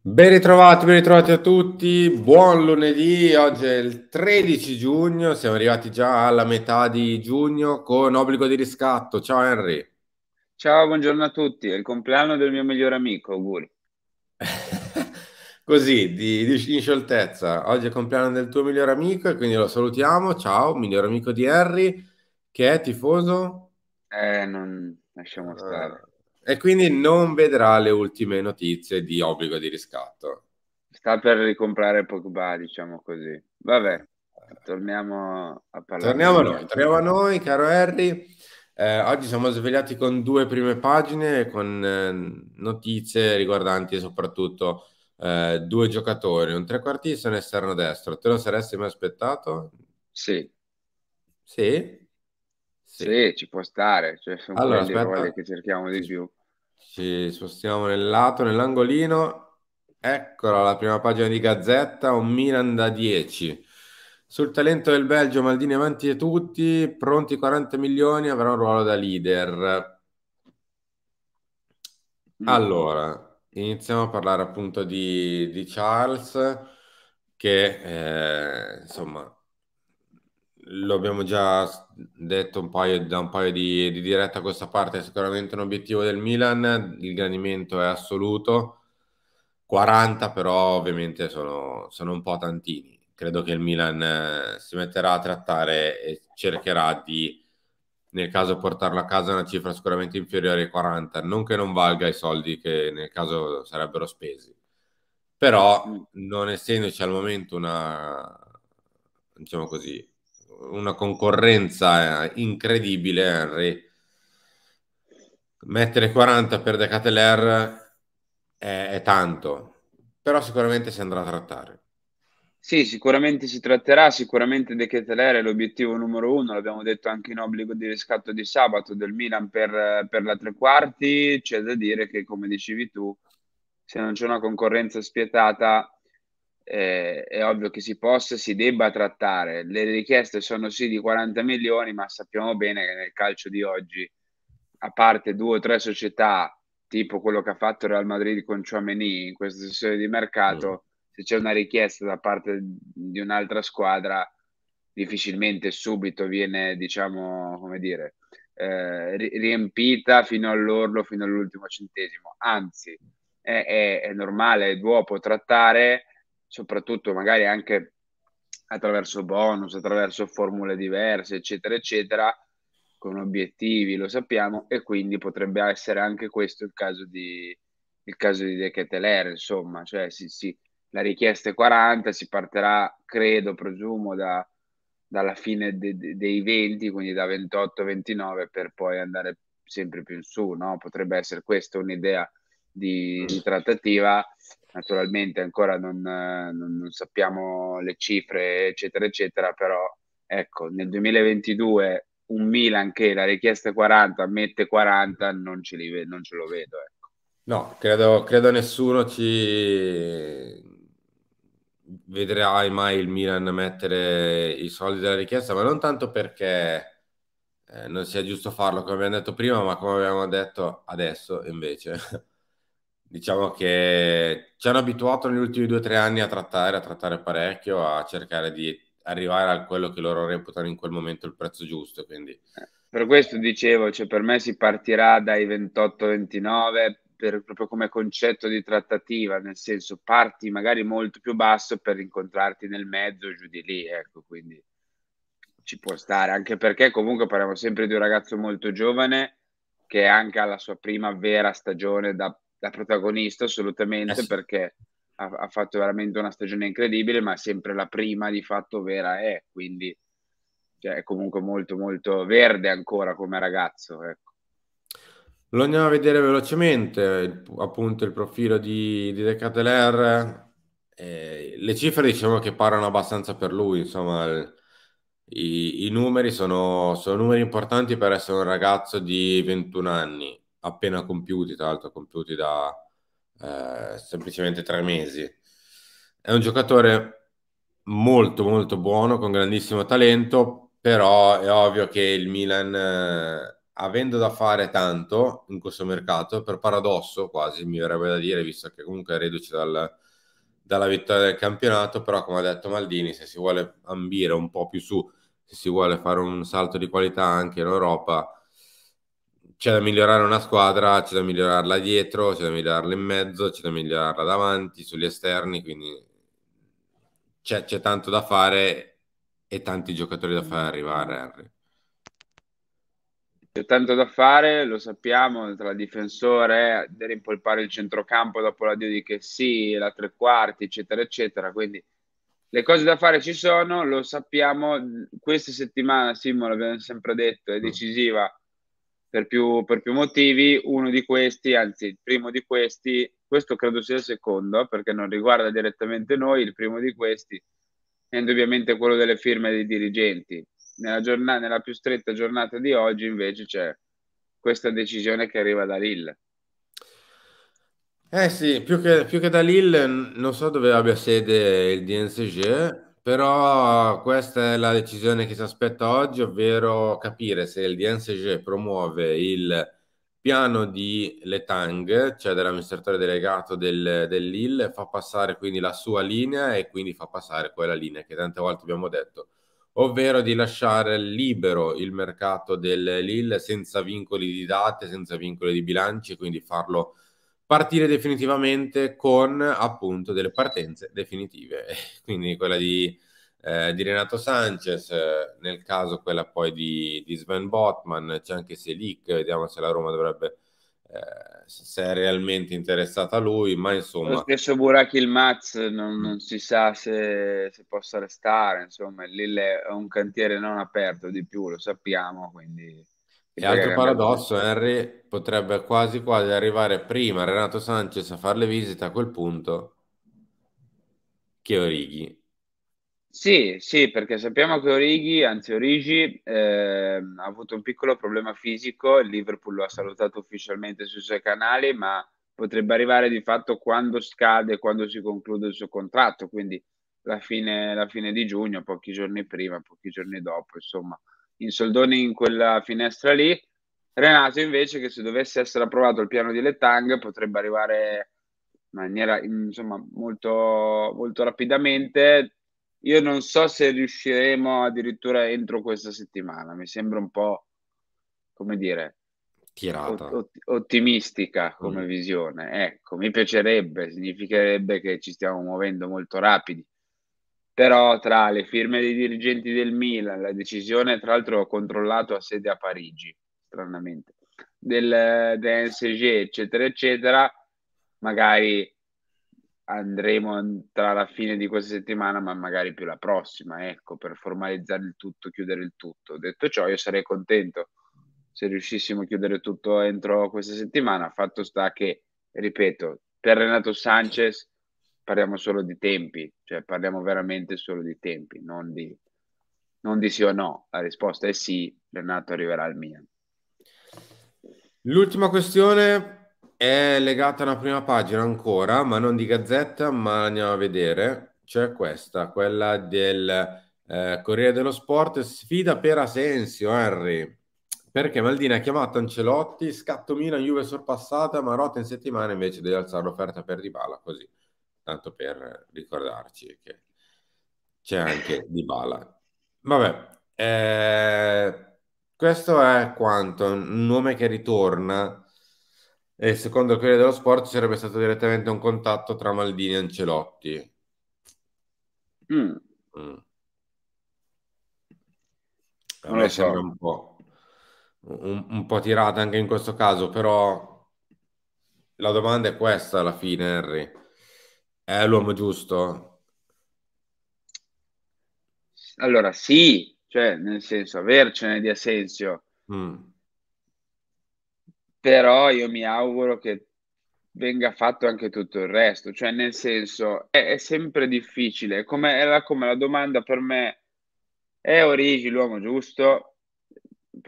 Ben ritrovati, ben ritrovati a tutti, buon lunedì, oggi è il 13 giugno, siamo arrivati già alla metà di giugno con obbligo di riscatto. Ciao Henry. Ciao, buongiorno a tutti, è il compleanno del mio migliore amico, auguri. Così, di, di, scioltezza, oggi è il compleanno del tuo migliore amico e quindi lo salutiamo, ciao, migliore amico di Henry, che è tifoso? Eh, non lasciamo stare e quindi non vedrà le ultime notizie di obbligo di riscatto. Sta per ricomprare Pogba, diciamo così. Vabbè, torniamo a parlare. Torniamo a noi, torniamo a noi caro Harry. Eh, oggi siamo svegliati con due prime pagine, con eh, notizie riguardanti soprattutto eh, due giocatori, un trequartista e un esterno destro. Te lo saresti mai aspettato? Sì. Sì? Sì, sì ci può stare. Cioè, sono allora, quelle aspetta. che cerchiamo di più. Ci spostiamo nel lato, nell'angolino. Eccola la prima pagina di Gazzetta, un Milan da 10. Sul talento del Belgio, Maldini avanti e tutti, pronti 40 milioni, avrà un ruolo da leader. Mm. Allora, iniziamo a parlare appunto di, di Charles, che eh, insomma lo abbiamo già detto un paio, da un paio di, di dirette a questa parte, è sicuramente un obiettivo del Milan, il gradimento è assoluto, 40 però ovviamente sono, sono un po' tantini. Credo che il Milan eh, si metterà a trattare e cercherà di, nel caso, portarlo a casa una cifra sicuramente inferiore ai 40, non che non valga i soldi che nel caso sarebbero spesi. Però mm. non essendoci al momento una, diciamo così, una concorrenza eh, incredibile, Henry. Mettere 40 per Decateler è, è tanto, però sicuramente si andrà a trattare. Sì, sicuramente si tratterà, sicuramente Decateler è l'obiettivo numero uno, l'abbiamo detto anche in obbligo di riscatto di sabato del Milan per, per la tre quarti, c'è da dire che come dicevi tu, se non c'è una concorrenza spietata eh, è ovvio che si possa e si debba trattare. Le richieste sono sì di 40 milioni, ma sappiamo bene che nel calcio di oggi, a parte due o tre società, tipo quello che ha fatto Real Madrid con Chouameni in questa sessione di mercato, mm. se c'è una richiesta da parte di un'altra squadra, difficilmente subito viene, diciamo, come dire, eh, riempita fino all'orlo, fino all'ultimo centesimo. Anzi, è, è, è normale, è duopo trattare soprattutto magari anche attraverso bonus, attraverso formule diverse, eccetera, eccetera, con obiettivi, lo sappiamo, e quindi potrebbe essere anche questo il caso di, il caso di De Keteler, insomma, cioè sì, sì, la richiesta è 40, si partirà, credo, presumo, da, dalla fine de, de, dei 20, quindi da 28-29, per poi andare sempre più in su, no? Potrebbe essere questa un'idea di, mm. di trattativa. Naturalmente ancora non, eh, non, non sappiamo le cifre, eccetera, eccetera, però ecco, nel 2022 un Milan che la richiesta è 40, mette 40, non ce, li, non ce lo vedo. Ecco. No, credo, credo nessuno ci vedrà mai il Milan mettere i soldi della richiesta, ma non tanto perché eh, non sia giusto farlo, come abbiamo detto prima, ma come abbiamo detto adesso invece diciamo che ci hanno abituato negli ultimi due o tre anni a trattare, a trattare parecchio, a cercare di arrivare a quello che loro reputano in quel momento il prezzo giusto. Quindi... Eh, per questo dicevo, cioè per me si partirà dai 28-29 proprio come concetto di trattativa, nel senso parti magari molto più basso per incontrarti nel mezzo giù di lì, ecco, quindi ci può stare, anche perché comunque parliamo sempre di un ragazzo molto giovane che è anche alla sua prima vera stagione da da protagonista assolutamente eh sì. perché ha, ha, fatto veramente una stagione incredibile, ma è sempre la prima di fatto vera è, quindi cioè, è comunque molto molto verde ancora come ragazzo. Ecco. Lo andiamo a vedere velocemente, appunto il profilo di, di Decateler. Eh, le cifre diciamo che parlano abbastanza per lui, insomma il, i, i, numeri sono, sono numeri importanti per essere un ragazzo di 21 anni appena compiuti, tra l'altro compiuti da eh, semplicemente tre mesi. È un giocatore molto molto buono, con grandissimo talento, però è ovvio che il Milan, eh, avendo da fare tanto in questo mercato, per paradosso quasi mi verrebbe da dire, visto che comunque è riduce dal, dalla vittoria del campionato, però come ha detto Maldini, se si vuole ambire un po' più su, se si vuole fare un salto di qualità anche in Europa, c'è da migliorare una squadra, c'è da migliorarla dietro, c'è da migliorarla in mezzo, c'è da migliorarla davanti, sugli esterni, quindi c'è, c'è tanto da fare e tanti giocatori da far arrivare, Harry. C'è tanto da fare, lo sappiamo, tra difensore, deve impolpare il centrocampo dopo l'addio di che sì, la tre quarti, eccetera, eccetera, quindi le cose da fare ci sono, lo sappiamo, questa settimana, Simone, l'abbiamo sempre detto, è mm. decisiva per più, per più, motivi. Uno di questi, anzi il primo di questi, questo credo sia il secondo perché non riguarda direttamente noi, il primo di questi è indubbiamente quello delle firme dei dirigenti. Nella, giornata, nella più stretta giornata di oggi invece c'è questa decisione che arriva da Lille. Eh sì, più che, più che da Lille non so dove abbia sede il DNCG, però questa è la decisione che si aspetta oggi, ovvero capire se il DNSG promuove il piano di Letang, cioè dell'amministratore delegato del, dell'IL, fa passare quindi la sua linea e quindi fa passare quella linea che tante volte abbiamo detto, ovvero di lasciare libero il mercato dell'IL senza vincoli di date, senza vincoli di bilanci, quindi farlo partire definitivamente con appunto delle partenze definitive, quindi quella di, eh, di Renato Sanchez, eh, nel caso quella poi di, di Sven Botman, c'è anche Selic, vediamo se la Roma dovrebbe eh, se è realmente interessata a lui, ma insomma... Lo stesso Burak il Maz non, non, si sa se, se, possa restare, insomma, lì è un cantiere non aperto di più, lo sappiamo, quindi... E altro paradosso, Henry potrebbe quasi quasi arrivare prima Renato Sanchez a fare le visite a quel punto che Origi. Sì, sì, perché sappiamo che Origi, anzi Origi, eh, ha avuto un piccolo problema fisico, il Liverpool lo ha salutato ufficialmente sui suoi canali, ma potrebbe arrivare di fatto quando scade, quando si conclude il suo contratto, quindi la fine, la fine di giugno, pochi giorni prima, pochi giorni dopo, insomma in soldoni in quella finestra lì. Renato invece che se dovesse essere approvato il piano di Letang potrebbe arrivare in maniera insomma molto, molto rapidamente. Io non so se riusciremo addirittura entro questa settimana, mi sembra un po' come dire tirata ot- ottimistica mm. come mm. visione. Ecco, mi piacerebbe, significherebbe che ci stiamo muovendo molto rapidi. Però tra le firme dei dirigenti del Milan, la decisione, tra l'altro ho controllato a sede a Parigi, stranamente, del, del NSG, eccetera, eccetera, magari andremo tra la fine di questa settimana, ma magari più la prossima, ecco, per formalizzare il tutto, chiudere il tutto. Detto ciò, io sarei contento se riuscissimo a chiudere tutto entro questa settimana. Fatto sta che, ripeto, per Renato Sanchez parliamo solo di tempi, cioè parliamo veramente solo di tempi, non di, non di sì o no. La risposta è sì, Renato arriverà al Milan. L'ultima questione è legata alla prima pagina ancora, ma non di Gazzetta, ma andiamo a vedere. C'è questa, quella del eh, Corriere dello Sport, sfida per Asensio, Henry. Perché Maldini ha chiamato Ancelotti, scatto Milan, Juve sorpassata, ma Rota in settimana invece deve alzare l'offerta per Dybala, così tanto per ricordarci che c'è anche Di Bala. Vabbè, eh, questo è quanto, un nome che ritorna e secondo il Corriere dello Sport sarebbe stato direttamente un contatto tra Maldini e Ancelotti. Mm. Mm. A me so. un po', un, un po' tirata anche in questo caso, però la domanda è questa alla fine, Henry. È l'uomo giusto? Allora, sì, cioè, nel senso, avercene di Asensio. Mm. Però io mi auguro che venga fatto anche tutto il resto, cioè nel senso è, è sempre difficile, come, è la, come la domanda per me è Origi l'uomo giusto?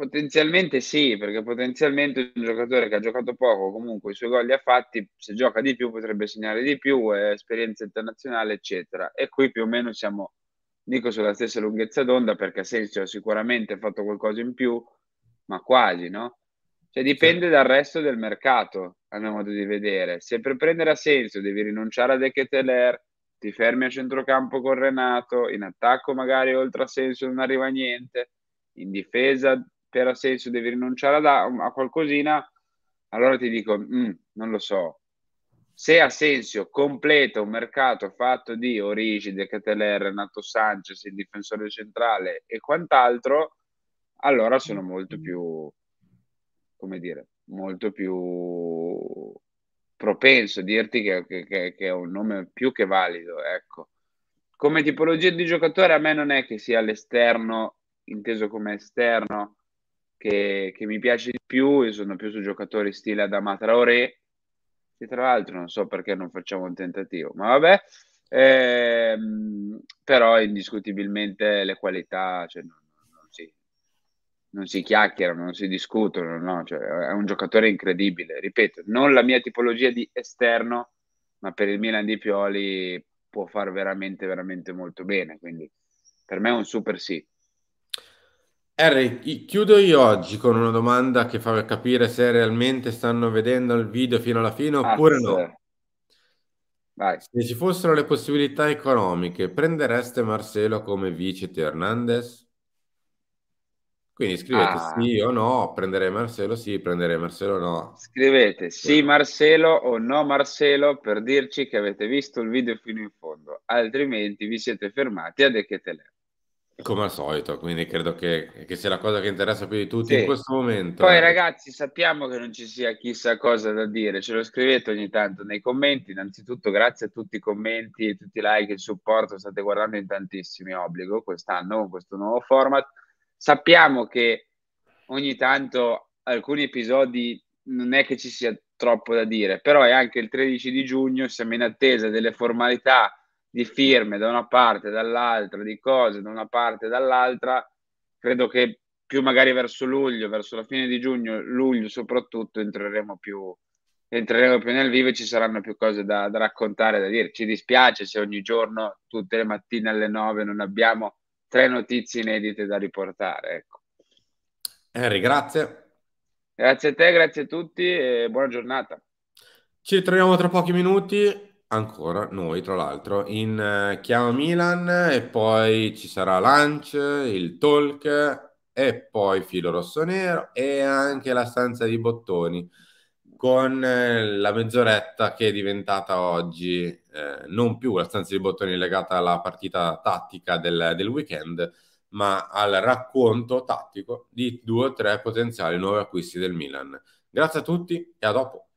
potenzialmente sì, perché potenzialmente un giocatore che ha giocato poco, comunque i suoi gol li ha fatti, se gioca di più potrebbe segnare di più, esperienza internazionale, eccetera. E qui più o meno siamo, dico, sulla stessa lunghezza d'onda, perché Asensio ha sicuramente fatto qualcosa in più, ma quasi, no? Cioè dipende sì. dal resto del mercato, a mio modo di vedere. Se per prendere Asensio devi rinunciare a De Keteler, ti fermi a centrocampo con Renato, in attacco magari oltre a Asensio non arriva niente, in difesa per assenso devi rinunciare a, a qualcosina, allora ti dico, mm, non lo so. Se Asensio completa un mercato fatto di Origi, De Cateler, Renato Sanchez, il difensore centrale e quant'altro, allora sono molto mm. più, come dire, molto più propenso a dirti che, che, che è un nome più che valido. Ecco. Come tipologia di giocatore a me non è che sia l'esterno, inteso come esterno, che, che mi piace di più, io sono più su giocatori stile Adama Traoré, che tra l'altro non so perché non facciamo un tentativo, ma vabbè, ehm, però indiscutibilmente le qualità cioè, non, non, si, non, si, chiacchierano, non si discutono, no? cioè, è un giocatore incredibile, ripeto, non la mia tipologia di esterno, ma per il Milan di Pioli può far veramente, veramente molto bene, quindi per me è un super sì. Harry, chiudo io oggi con una domanda che fa capire se realmente stanno vedendo il video fino alla fine ah, oppure Azze. no. Vai. Se ci fossero le possibilità economiche, prendereste Marcelo come vice di Hernandez? Quindi scrivete ah. sì o no, prenderei Marcelo sì, prenderei Marcelo no. Scrivete sì Marcelo o no Marcelo per dirci che avete visto il video fino in fondo, altrimenti vi siete fermati a De Keteler. Come al solito, quindi credo che, che, sia la cosa che interessa più di tutti sì. in questo momento. Poi eh. ragazzi sappiamo che non ci sia chissà cosa da dire, ce lo scrivete ogni tanto nei commenti, innanzitutto grazie a tutti i commenti e tutti i like e il supporto, state guardando in tantissimi obbligo quest'anno con questo nuovo format. Sappiamo che ogni tanto alcuni episodi non è che ci sia troppo da dire, però è anche il 13 di giugno, siamo in attesa delle formalità di firme da una parte e dall'altra, di cose da una parte e dall'altra, credo che più magari verso luglio, verso la fine di giugno, luglio soprattutto, entreremo più, entreremo più nel vivo e ci saranno più cose da, da, raccontare, da dire. Ci dispiace se ogni giorno, tutte le mattine alle nove, non abbiamo tre notizie inedite da riportare. Ecco. Henry, grazie. Grazie a te, grazie a tutti e buona giornata. Ci ritroviamo tra pochi minuti ancora noi, tra l'altro, in eh, Chiama Milan e poi ci sarà Lunch, il Talk e poi Filo Rosso Nero e anche la stanza di bottoni con eh, la mezz'oretta che è diventata oggi eh, non più la stanza di bottoni legata alla partita tattica del, del weekend, ma al racconto tattico di due o tre potenziali nuovi acquisti del Milan. Grazie a tutti e a dopo.